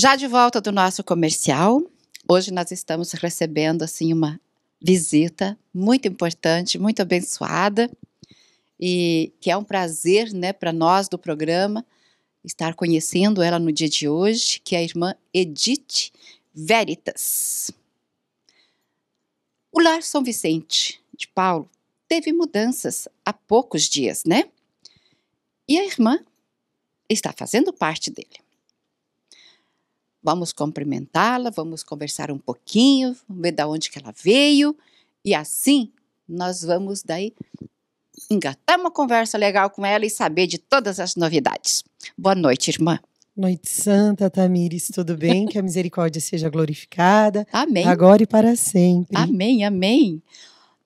Já de volta do nosso comercial, hoje nós estamos recebendo assim uma visita muito importante, muito abençoada e que é um prazer, né, para nós do programa estar conhecendo ela no dia de hoje, que é a irmã Edith Veritas. O lar São Vicente de Paulo teve mudanças há poucos dias, né? E a irmã está fazendo parte dele. Vamos cumprimentá-la, vamos conversar um pouquinho, ver da onde que ela veio e assim nós vamos daí engatar uma conversa legal com ela e saber de todas as novidades. Boa noite, irmã. Noite Santa, Tamires, tudo bem? Que a misericórdia seja glorificada. Amém. Agora e para sempre. Amém, amém.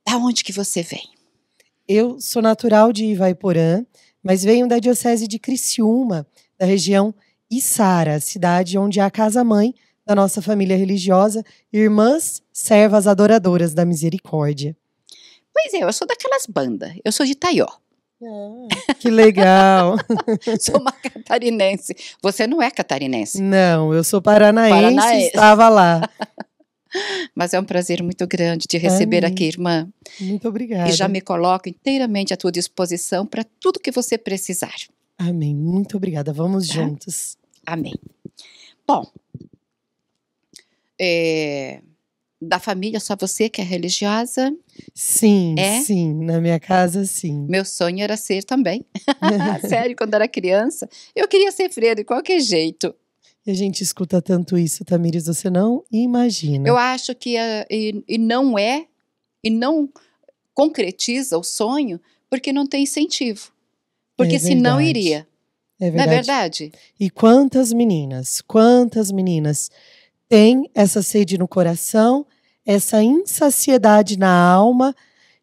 Da onde que você vem? Eu sou natural de Ivaiporã, mas venho da Diocese de Criciúma, da região Sara, cidade onde é a casa-mãe da nossa família religiosa, irmãs, servas adoradoras da misericórdia. Pois é, eu sou daquelas bandas, eu sou de Itaió. Ah, que legal! sou uma catarinense. Você não é catarinense? Não, eu sou paranaense, paranaense. estava lá. Mas é um prazer muito grande te receber Amém. aqui, irmã. Muito obrigada. E já me coloco inteiramente à tua disposição para tudo que você precisar. Amém. Muito obrigada. Vamos tá? juntos. Amém. Bom, é, da família, só você que é religiosa? Sim, é? sim. Na minha casa, sim. Meu sonho era ser também. Sério, quando era criança, eu queria ser freira de qualquer jeito. E a gente escuta tanto isso, Tamires, você não imagina. Eu acho que é, e, e não é, e não concretiza o sonho, porque não tem incentivo. Porque é senão iria. É, é verdade. Não é verdade? E quantas meninas, quantas meninas têm essa sede no coração, essa insaciedade na alma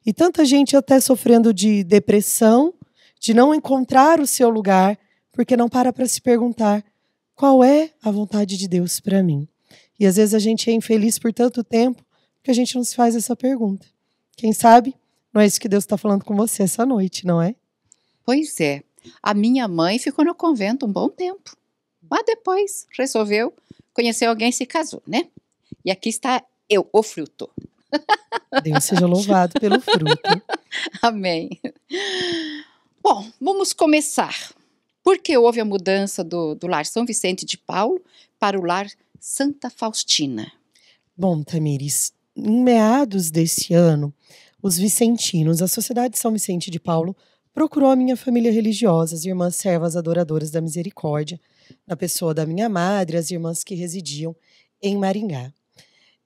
e tanta gente até sofrendo de depressão, de não encontrar o seu lugar, porque não para para se perguntar qual é a vontade de Deus para mim. E às vezes a gente é infeliz por tanto tempo que a gente não se faz essa pergunta. Quem sabe não é isso que Deus está falando com você essa noite, não é? Pois é. A minha mãe ficou no convento um bom tempo, mas depois resolveu conhecer alguém e se casou, né? E aqui está eu, o fruto. Deus seja louvado pelo fruto. Amém. Bom, vamos começar. Por que houve a mudança do, do lar São Vicente de Paulo para o lar Santa Faustina? Bom, Tamires, em meados deste ano, os vicentinos, a Sociedade São Vicente de Paulo, procurou a minha família religiosa, as irmãs servas adoradoras da misericórdia, na pessoa da minha madre, as irmãs que residiam em Maringá.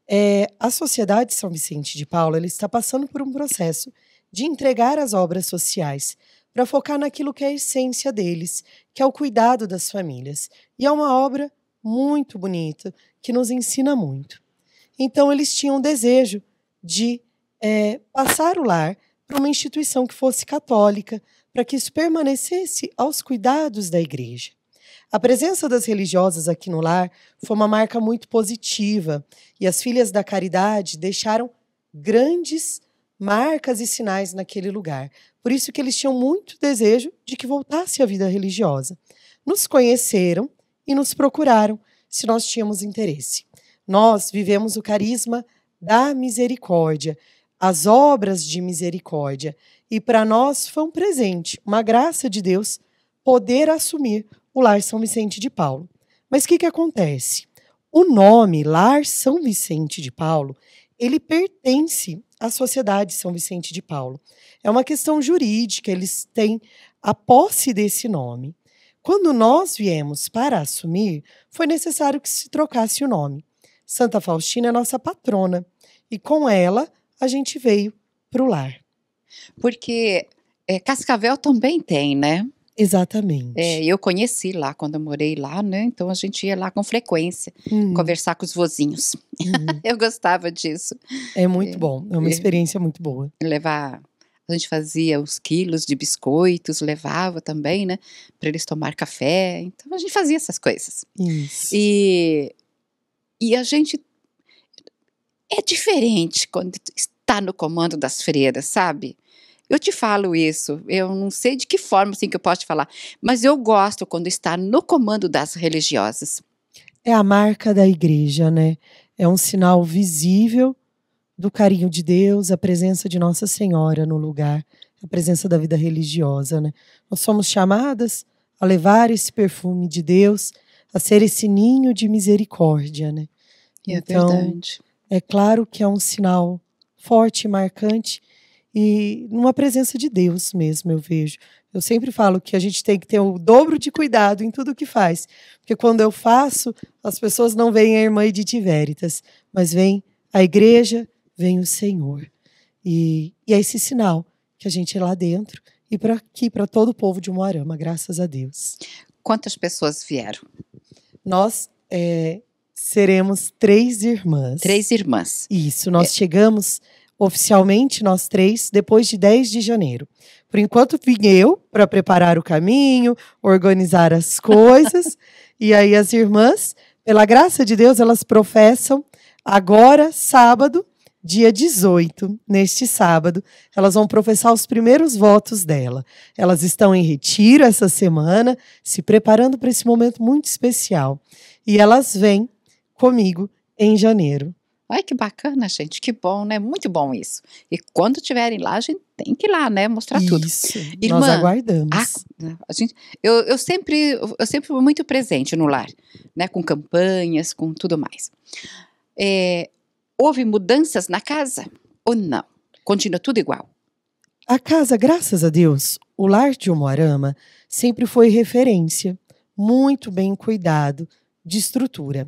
É, a Sociedade São Vicente de Paula está passando por um processo de entregar as obras sociais para focar naquilo que é a essência deles, que é o cuidado das famílias. E é uma obra muito bonita, que nos ensina muito. Então, eles tinham o desejo de é, passar o lar para uma instituição que fosse católica, para que isso permanecesse aos cuidados da igreja. A presença das religiosas aqui no lar foi uma marca muito positiva e as filhas da caridade deixaram grandes marcas e sinais naquele lugar. Por isso que eles tinham muito desejo de que voltasse à vida religiosa. Nos conheceram e nos procuraram se nós tínhamos interesse. Nós vivemos o carisma da misericórdia, as obras de misericórdia. E para nós foi um presente, uma graça de Deus, poder assumir o Lar São Vicente de Paulo. Mas o que, que acontece? O nome Lar São Vicente de Paulo, ele pertence à Sociedade São Vicente de Paulo. É uma questão jurídica, eles têm a posse desse nome. Quando nós viemos para assumir, foi necessário que se trocasse o nome. Santa Faustina é nossa patrona e com ela a gente veio para o lar. Porque é, Cascavel também tem, né? Exatamente. É, eu conheci lá quando eu morei lá, né? Então a gente ia lá com frequência hum. conversar com os vozinhos. Hum. eu gostava disso. É muito é, bom, é uma é. experiência muito boa. Levar. A gente fazia os quilos de biscoitos, levava também, né? Para eles tomar café. Então a gente fazia essas coisas. Isso. E, e a gente. É diferente quando tá no comando das freiras, sabe? Eu te falo isso, eu não sei de que forma assim que eu posso te falar, mas eu gosto quando está no comando das religiosas. É a marca da igreja, né? É um sinal visível do carinho de Deus, a presença de Nossa Senhora no lugar, a presença da vida religiosa, né? Nós somos chamadas a levar esse perfume de Deus, a ser esse ninho de misericórdia, né? É então, verdade. É claro que é um sinal forte, marcante e numa presença de Deus mesmo, eu vejo. Eu sempre falo que a gente tem que ter o dobro de cuidado em tudo que faz, porque quando eu faço, as pessoas não veem a irmã de Tiveritas, mas vem a igreja, vem o Senhor. E, e é esse sinal que a gente é lá dentro e para aqui, para todo o povo de Moarama, graças a Deus. Quantas pessoas vieram? Nós é, seremos três irmãs. Três irmãs. Isso, nós é. chegamos oficialmente, nós três, depois de 10 de janeiro. Por enquanto, vim eu para preparar o caminho, organizar as coisas. e aí, as irmãs, pela graça de Deus, elas professam agora, sábado, dia 18, neste sábado, elas vão professar os primeiros votos dela. Elas estão em retiro essa semana, se preparando para esse momento muito especial. E elas vêm comigo em janeiro. Ai, que bacana, gente. Que bom, né? Muito bom isso. E quando tiverem lá, a gente tem que ir lá, né? Mostrar isso, tudo. Irmã, nós aguardamos. A, né, a gente, eu, eu, sempre, eu sempre fui muito presente no lar, né? Com campanhas, com tudo mais. É, houve mudanças na casa ou não? Continua tudo igual? A casa, graças a Deus, o lar de Umuarama sempre foi referência, muito bem cuidado, de estrutura.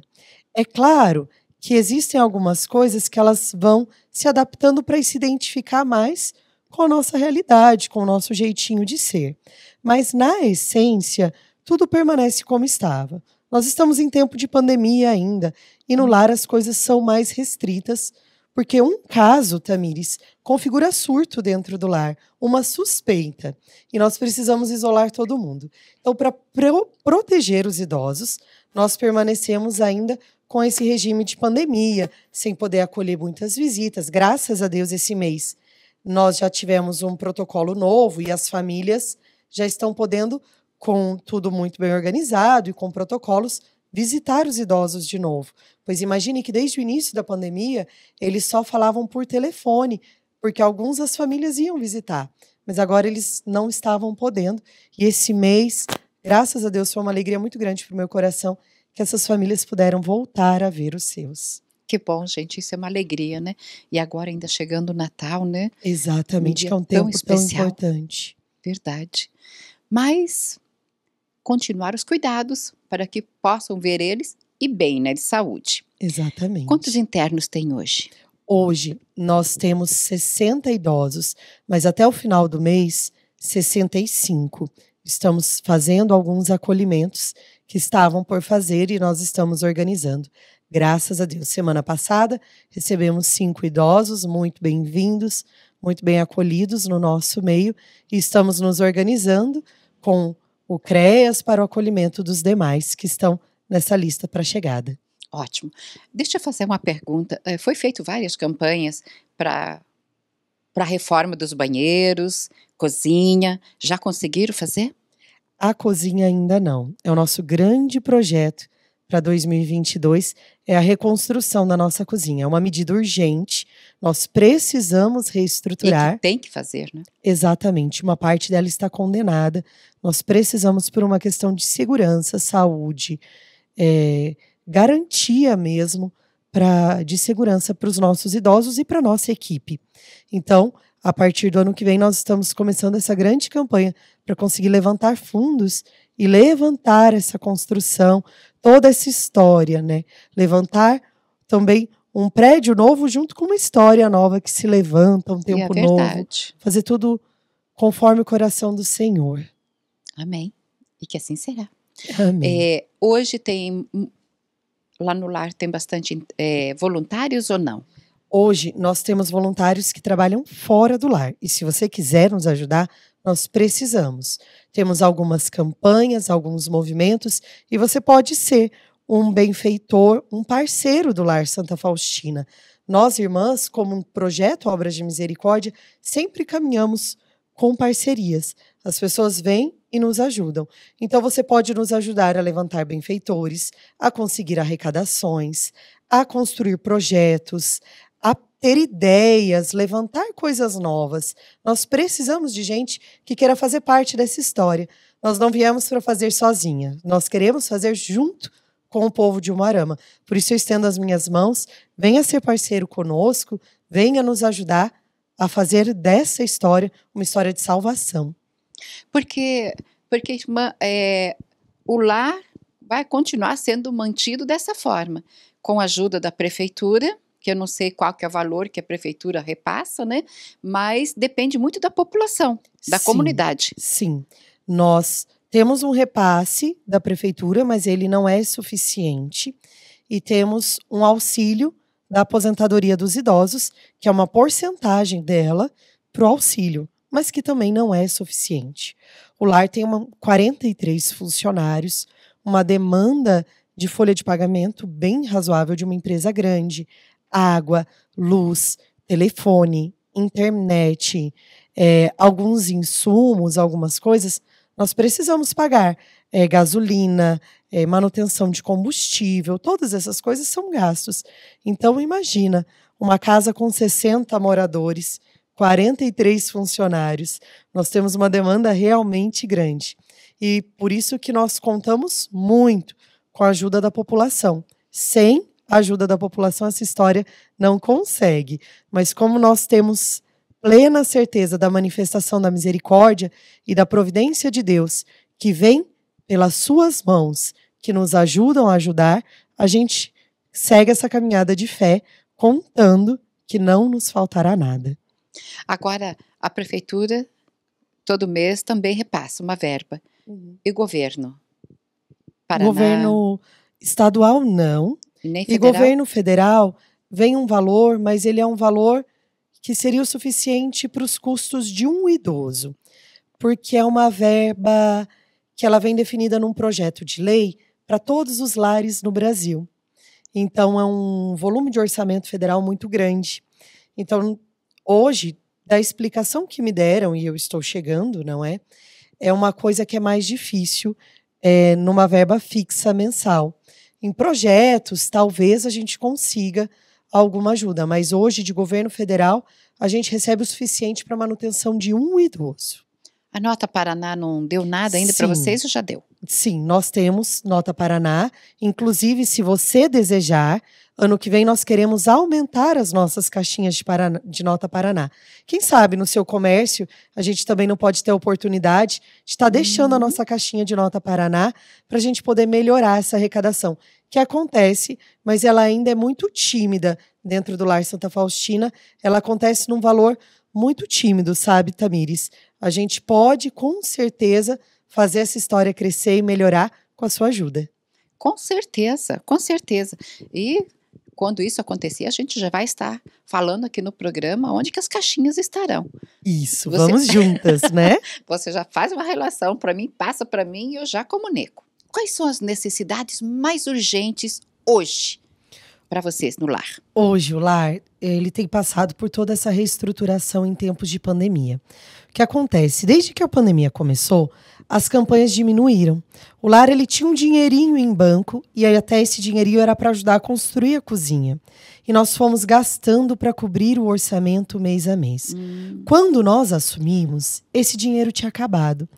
É claro que existem algumas coisas que elas vão se adaptando para se identificar mais com a nossa realidade, com o nosso jeitinho de ser. Mas, na essência, tudo permanece como estava. Nós estamos em tempo de pandemia ainda, e no lar as coisas são mais restritas, porque um caso, Tamires, configura surto dentro do lar, uma suspeita, e nós precisamos isolar todo mundo. Então, para pro proteger os idosos, nós permanecemos ainda com esse regime de pandemia, sem poder acolher muitas visitas. Graças a Deus, esse mês nós já tivemos um protocolo novo e as famílias já estão podendo, com tudo muito bem organizado e com protocolos, visitar os idosos de novo. Pois imagine que desde o início da pandemia eles só falavam por telefone, porque alguns as famílias iam visitar, mas agora eles não estavam podendo. E esse mês, graças a Deus, foi uma alegria muito grande para o meu coração que essas famílias puderam voltar a ver os seus. Que bom, gente, isso é uma alegria, né? E agora ainda chegando o Natal, né? Exatamente, um que é um tempo tão, especial. tão importante. Verdade. Mas continuar os cuidados para que possam ver eles e bem, né, de saúde. Exatamente. Quantos internos tem hoje? Hoje nós temos 60 idosos, mas até o final do mês 65. Estamos fazendo alguns acolhimentos que estavam por fazer e nós estamos organizando. Graças a Deus. Semana passada recebemos cinco idosos muito bem-vindos, muito bem acolhidos no nosso meio e estamos nos organizando com o CREAS para o acolhimento dos demais que estão nessa lista para chegada. Ótimo. Deixa eu fazer uma pergunta. Eh, foi feito várias campanhas para para a reforma dos banheiros, cozinha. Já conseguiram fazer? a cozinha ainda não. É o nosso grande projeto para 2022 é a reconstrução da nossa cozinha. É uma medida urgente. Nós precisamos reestruturar. E que tem que fazer, né? Exatamente. Uma parte dela está condenada. Nós precisamos, por uma questão de segurança, saúde, é, garantia mesmo de segurança para os nossos idosos e para nossa equipe. Então, a partir do ano que vem, nós estamos começando essa grande campanha para conseguir levantar fundos e levantar essa construção, toda essa história, né? Levantar também um prédio novo junto com uma história nova que se levanta, um é tempo é novo. Fazer tudo conforme o coração do Senhor. Amém. E que assim será. Amém. É, hoje tem lá no lar tem bastante é, voluntários ou não? Hoje nós temos voluntários que trabalham fora do lar. E se você quiser nos ajudar, nós precisamos. Temos algumas campanhas, alguns movimentos, e você pode ser um benfeitor, um parceiro do Lar Santa Faustina. Nós, irmãs, como um projeto Obras de Misericórdia, sempre caminhamos com parcerias. As pessoas vêm e nos ajudam. Então, você pode nos ajudar a levantar benfeitores, a conseguir arrecadações, a construir projetos, ter ideias, levantar coisas novas. Nós precisamos de gente que queira fazer parte dessa história. Nós não viemos para fazer sozinha, nós queremos fazer junto com o povo de Umarama. Por isso eu estendo as minhas mãos, venha ser parceiro conosco, venha nos ajudar a fazer dessa história uma história de salvação. Porque, porque irmã, é, o lar vai continuar sendo mantido dessa forma, com a ajuda da prefeitura, que eu não sei qual que é o valor que a prefeitura repassa, né? Mas depende muito da população, da sim, comunidade. Sim. Nós temos um repasse da prefeitura, mas ele não é suficiente. E temos um auxílio da aposentadoria dos idosos, que é uma porcentagem dela para o auxílio, mas que também não é suficiente. O lar tem uma, 43 funcionários, uma demanda de folha de pagamento bem razoável de uma empresa grande água, luz, telefone, internet, é, alguns insumos, algumas coisas, nós precisamos pagar. É, gasolina, é, manutenção de combustível, todas essas coisas são gastos. Então, imagina uma casa com 60 moradores, 43 funcionários. Nós temos uma demanda realmente grande. E por isso que nós contamos muito com a ajuda da população. Sem ajuda da população, essa história não consegue. Mas como nós temos plena certeza da manifestação da misericórdia e da providência de Deus, que vem pelas suas mãos, que nos ajudam a ajudar, a gente segue essa caminhada de fé, contando que não nos faltará nada. Agora, a prefeitura, todo mês, também repassa uma verba. Uhum. E o governo? Paraná... Governo estadual, não. E governo federal vem um valor, mas ele é um valor que seria o suficiente para os custos de um idoso, porque é uma verba que ela vem definida num projeto de lei para todos os lares no Brasil. Então é um volume de orçamento federal muito grande. Então hoje, da explicação que me deram e eu estou chegando, não é? É uma coisa que é mais difícil é, numa verba fixa mensal em projetos, talvez a gente consiga alguma ajuda. Mas hoje, de governo federal, a gente recebe o suficiente para manutenção de um idoso. A Nota Paraná não deu nada ainda para vocês ou já deu? Sim, nós temos Nota Paraná. Inclusive, se você desejar, Ano que vem nós queremos aumentar as nossas caixinhas de, Paraná, de, nota Paraná. Quem sabe no seu comércio a gente também não pode ter a oportunidade de estar tá deixando a uhum. nossa caixinha de nota Paraná para a gente poder melhorar essa arrecadação, que acontece, mas ela ainda é muito tímida dentro do Lar Santa Faustina. Ela acontece num valor muito tímido, sabe, Tamires? A gente pode, com certeza, fazer essa história crescer e melhorar com a sua ajuda. Com certeza, com certeza. E quando isso acontecer, a gente já vai estar falando aqui no programa onde que as caixinhas estarão. Isso, você, vamos juntas, né? você já faz uma relação para mim, passa para mim e eu já comunico. Quais são as necessidades mais urgentes hoje para vocês no lar? Hoje o lar, ele tem passado por toda essa reestruturação em tempos de pandemia. O que acontece? Desde que a pandemia começou, as campanhas diminuíram. O Lar ele tinha um dinheirinho em banco e até esse dinheirinho era para ajudar a construir a cozinha. E nós fomos gastando para cobrir o orçamento mês a mês. Hum. Quando nós assumimos, esse dinheiro tinha acabado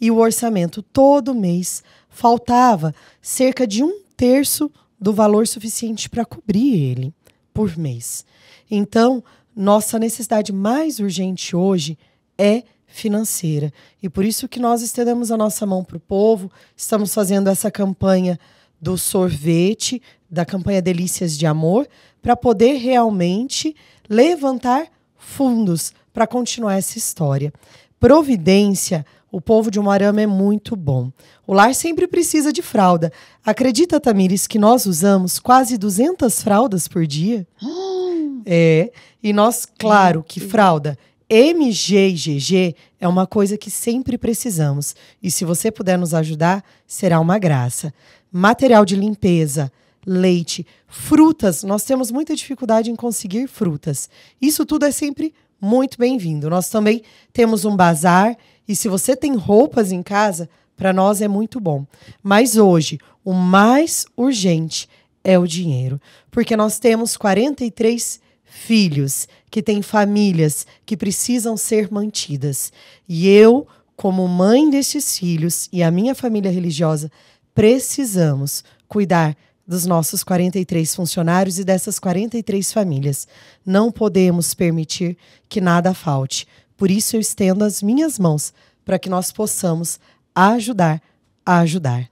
e o orçamento todo mês faltava cerca de um terço do valor suficiente para cobrir ele por mês. Então, nossa necessidade mais urgente hoje é financeira. E por isso que nós estendemos a nossa mão para o povo, estamos fazendo essa campanha do sorvete, da campanha Delícias de Amor, para poder realmente levantar fundos para continuar essa história. Providência, o povo de Umarama é muito bom. O lar sempre precisa de fralda. Acredita, Tamires, que nós usamos quase 200 fraldas por dia? é, e nós, claro que fralda MG e GG é uma coisa que sempre precisamos e se você puder nos ajudar, será uma graça. Material de limpeza, leite, frutas, nós temos muita dificuldade em conseguir frutas. Isso tudo é sempre muito bem-vindo. Nós também temos um bazar e se você tem roupas em casa, para nós é muito bom. Mas hoje, o mais urgente é o dinheiro, porque nós temos 43 filhos, que têm famílias que precisam ser mantidas. E eu, como mãe destes filhos e a minha família religiosa, precisamos cuidar dos nossos 43 funcionários e dessas 43 famílias. Não podemos permitir que nada falte. Por isso eu estendo as minhas mãos para que nós possamos ajudar a ajudar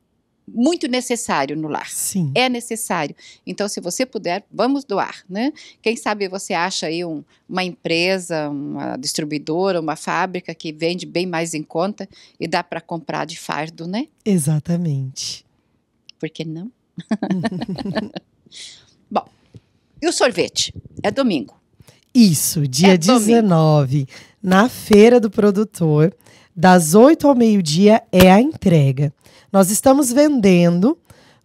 muito necessário no lar. Sim. É necessário. Então, se você puder, vamos doar, né? Quem sabe você acha aí um, uma empresa, uma distribuidora, uma fábrica que vende bem mais em conta e dá para comprar de fardo, né? Exatamente. Por que não? Bom, e o sorvete? É domingo. Isso, dia é 19, domingo. na feira do produtor das 8 ao meio-dia é a entrega. Nós estamos vendendo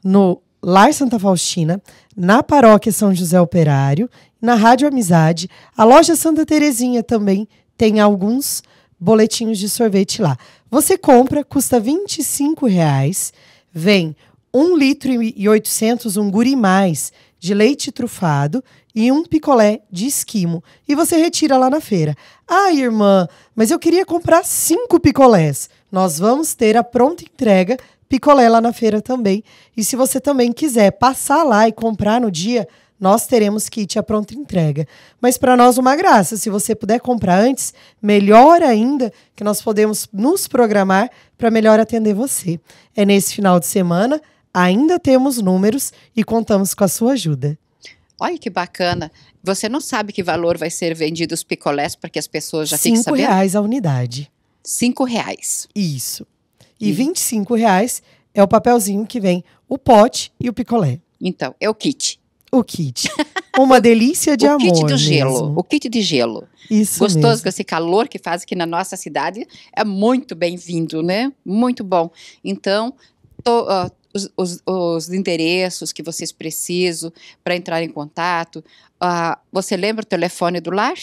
no Lar Santa Faustina, na Paróquia São José Operário, na Rádio Amizade. A loja Santa Terezinha também tem alguns boletinhos de sorvete lá. Você compra, custa 25 reais, vem 1 litro e 800, um guri mais, de leite trufado e um picolé de esquimo. E você retira lá na feira. Ai, ah, irmã, mas eu queria comprar cinco picolés. Nós vamos ter a pronta entrega picolé lá na feira também. E se você também quiser passar lá e comprar no dia, nós teremos kit a pronta entrega. Mas para nós uma graça, se você puder comprar antes, melhor ainda, que nós podemos nos programar para melhor atender você. É nesse final de semana, ainda temos números e contamos com a sua ajuda. Olha que bacana. Você não sabe que valor vai ser vendido os picolés para que as pessoas já fiquem sabendo? Cinco reais a unidade. Cinco reais. Isso. E vinte e cinco reais é o papelzinho que vem o pote e o picolé. Então, é o kit. O kit. Uma delícia de o amor. O kit do gelo. O kit de gelo. Isso Gostoso mesmo. com esse calor que faz aqui na nossa cidade. É muito bem-vindo, né? Muito bom. Então, to, uh, os, os, os endereços que vocês precisam para entrar em contato. Uh, você lembra o telefone do lar?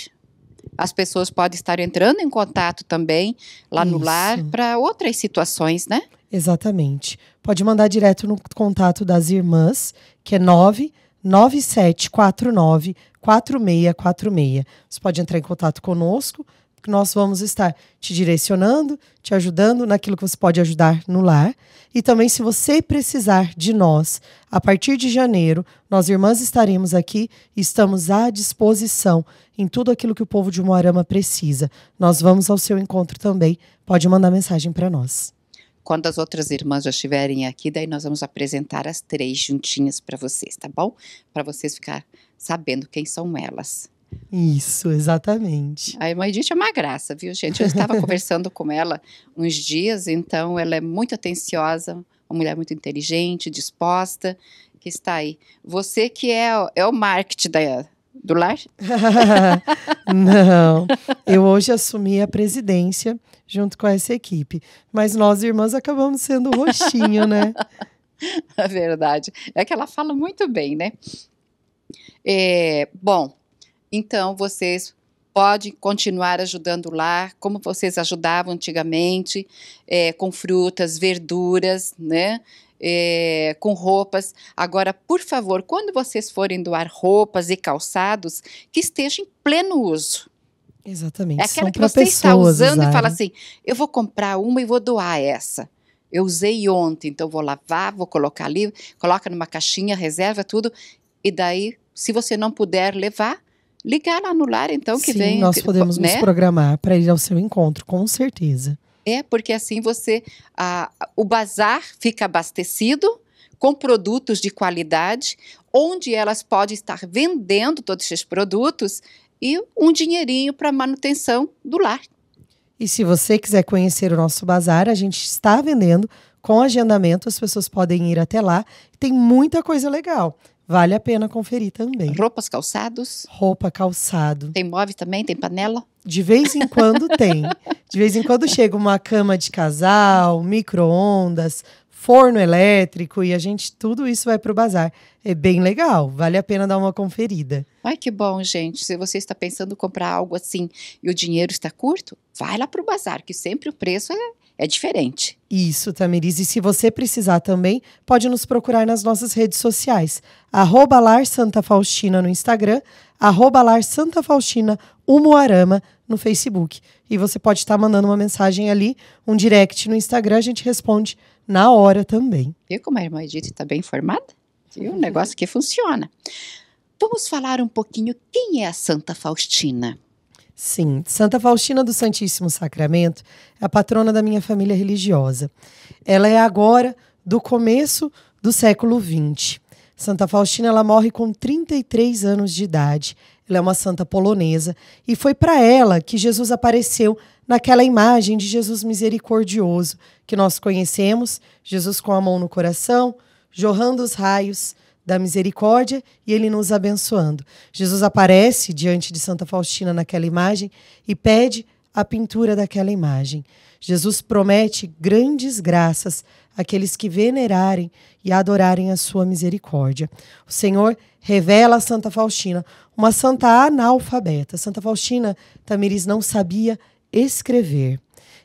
As pessoas podem estar entrando em contato também lá Isso. no lar para outras situações, né? Exatamente. Pode mandar direto no contato das irmãs, que é 99749 4646. Você pode entrar em contato conosco que nós vamos estar te direcionando, te ajudando naquilo que você pode ajudar no lar. E também, se você precisar de nós, a partir de janeiro, nós irmãs estaremos aqui e estamos à disposição em tudo aquilo que o povo de Moarama precisa. Nós vamos ao seu encontro também. Pode mandar mensagem para nós quando as outras irmãs já estiverem aqui, daí nós vamos apresentar as três juntinhas para vocês, tá bom? Para vocês ficar sabendo quem são elas. Isso, exatamente. A Edith é uma graça, viu, gente? Eu estava conversando com ela uns dias, então ela é muito atenciosa, uma mulher muito inteligente, disposta, que está aí. Você que é, é o marketing da, do lar? Não, eu hoje assumi a presidência junto com essa equipe, mas nós irmãs acabamos sendo o rostinho, né? É verdade, é que ela fala muito bem, né? É, bom, então, vocês podem continuar ajudando lá, como vocês ajudavam antigamente, é, com frutas, verduras, né? É, com roupas. Agora, por favor, quando vocês forem doar roupas e calçados, que estejam em pleno uso. Exatamente. É aquela São que você está usando e fala assim: eu vou comprar uma e vou doar essa. Eu usei ontem, então vou lavar, vou colocar ali, coloca numa caixinha, reserva tudo. E daí, se você não puder levar, Ligar lá no lar, então, que Sim, vem. Nós podemos né? nos programar para ir ao seu encontro, com certeza. É, porque assim você. o bazar fica abastecido com produtos de qualidade, onde elas podem estar vendendo todos esses produtos e um dinheirinho para manutenção do lar. E se você quiser conhecer o nosso bazar, a gente está vendendo com agendamento, as pessoas podem ir até lá. Tem muita coisa legal. Vale a pena conferir também. Roupas, calçados. Roupa, calçado. Tem móveis também? Tem panela? De vez em quando tem. De vez em quando chega uma cama de casal, micro-ondas, forno elétrico e a gente tudo isso vai para o bazar. É bem legal, vale a pena dar uma conferida. Ai que bom, gente. Se você está pensando em comprar algo assim e o dinheiro está curto, vai lá para o bazar, que sempre o preço é é diferente. Isso, Tamiris. E se você precisar também, pode nos procurar nas nossas redes sociais. Arroba Lar Santa Faustina no Instagram, arroba Lar Santa Faustina Umuarama no Facebook. E você pode estar tá mandando uma mensagem ali, um direct no Instagram, a gente responde na hora também. Viu como a irmã Edith está bem informada? Viu? Um negócio que funciona. Vamos falar um pouquinho quem é a Santa Faustina. Sim, Santa Faustina do Santíssimo Sacramento é a patrona da minha família religiosa. Ela é agora do começo do século XX. Santa Faustina ela morre com 33 anos de idade. Ela é uma santa polonesa e foi para ela que Jesus apareceu naquela imagem de Jesus misericordioso que nós conhecemos, Jesus com a mão no coração, jorrando os raios da misericórdia e ele nos abençoando. Jesus aparece diante de Santa Faustina naquela imagem e pede a pintura daquela imagem. Jesus promete grandes graças àqueles que venerarem e adorarem a sua misericórdia. O Senhor revela a Santa Faustina, uma santa analfabeta. Santa Faustina Tamires não sabia escrever.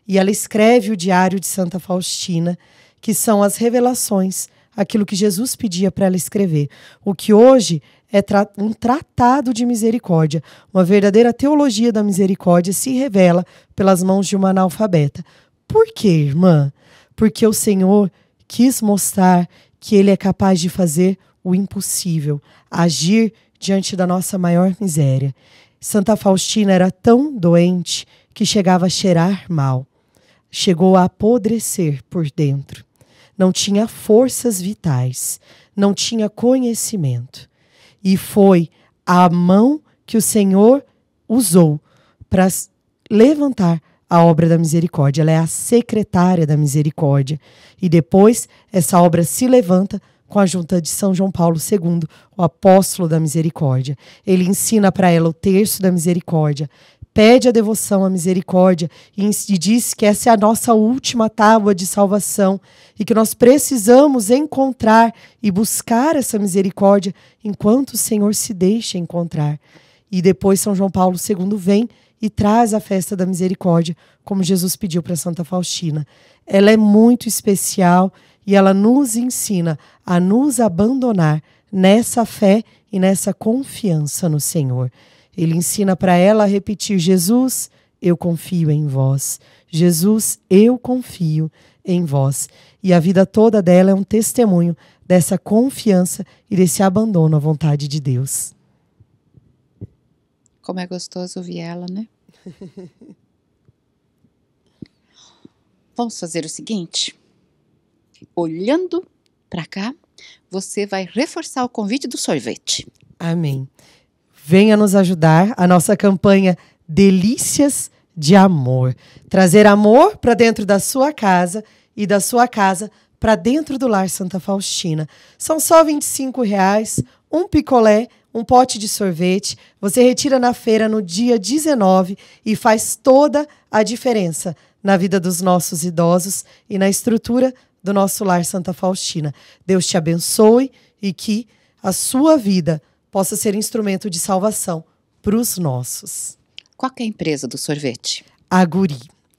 E ela escreve o Diário de Santa Faustina, que são as revelações aquilo que Jesus pedia para ela escrever. O que hoje é tra um tratado de misericórdia. Uma verdadeira teologia da misericórdia se revela pelas mãos de uma analfabeta. Por quê, irmã? Porque o Senhor quis mostrar que Ele é capaz de fazer o impossível, agir diante da nossa maior miséria. Santa Faustina era tão doente que chegava a cheirar mal, chegou a apodrecer por dentro não tinha forças vitais, não tinha conhecimento. E foi a mão que o Senhor usou para levantar a obra da misericórdia. Ela é a secretária da misericórdia. E depois essa obra se levanta com a junta de São João Paulo II, o apóstolo da misericórdia. Ele ensina para ela o terço da misericórdia, pede a devoção, a misericórdia e, e diz que essa é a nossa última tábua de salvação e que nós precisamos encontrar e buscar essa misericórdia enquanto o Senhor se deixa encontrar. E depois São João Paulo II vem e traz a festa da misericórdia, como Jesus pediu para Santa Faustina. Ela é muito especial e ela nos ensina a nos abandonar nessa fé e nessa confiança no Senhor. Ele ensina para ela a repetir: Jesus, eu confio em vós. Jesus, eu confio em vós. E a vida toda dela é um testemunho dessa confiança e desse abandono à vontade de Deus. Como é gostoso ouvir ela, né? Vamos fazer o seguinte: olhando para cá, você vai reforçar o convite do sorvete. Amém venha nos ajudar. A nossa campanha Delícias de Amor. Trazer amor para dentro da sua casa e da sua casa para dentro do Lar Santa Faustina. São só R$ 25,00, um picolé, um pote de sorvete. Você retira na feira no dia 19 e faz toda a diferença na vida dos nossos idosos e na estrutura do nosso Lar Santa Faustina. Deus te abençoe e que a sua vida possa ser instrumento de salvação para os nossos. Qual é a empresa do sorvete? A Guri.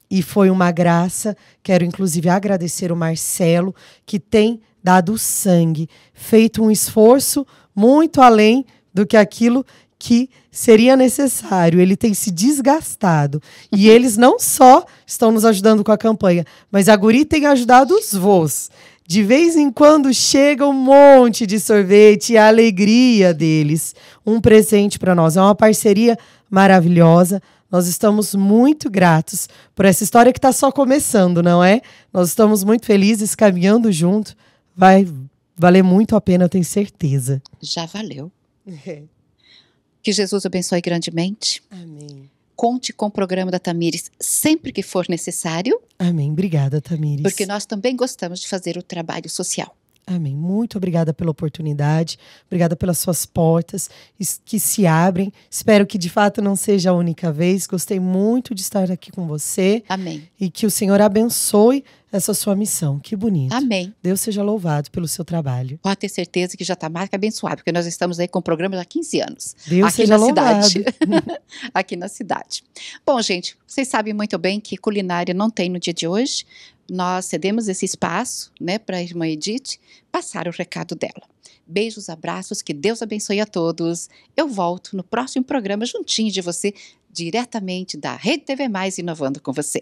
E foi uma graça. Quero inclusive agradecer o Marcelo, que tem dado sangue, feito um esforço muito além do que aquilo que seria necessário. Ele tem se desgastado. E eles não só estão nos ajudando com a campanha, mas a Guri tem ajudado os voos. De vez em quando chega um monte de sorvete e a alegria deles. Um presente para nós. É uma parceria maravilhosa. Nós estamos muito gratos por essa história que está só começando, não é? Nós estamos muito felizes caminhando junto. Vai valer muito a pena, eu tenho certeza. Já valeu. É. Que Jesus abençoe grandemente. Amém. Conte com o programa da Tamires sempre que for necessário. Amém. Obrigada, Tamires. Porque nós também gostamos de fazer o trabalho social. Amém. Muito obrigada pela oportunidade, obrigada pelas suas portas que se abrem. Espero que de fato não seja a única vez. Gostei muito de estar aqui com você. Amém. E que o Senhor abençoe essa sua missão. Que bonito. Amém. Deus seja louvado pelo seu trabalho. Pode ter certeza que já está marca abençoada, porque nós estamos aí com o programa já há 15 anos. Deus aqui seja na louvado. cidade. aqui na cidade. Bom, gente, vocês sabem muito bem que culinária não tem no dia de hoje, nós cedemos esse espaço né, para a irmã Edith passar o recado dela. Beijos, abraços, que Deus abençoe a todos. Eu volto no próximo programa juntinho de você, diretamente da Rede TV Mais, inovando com você.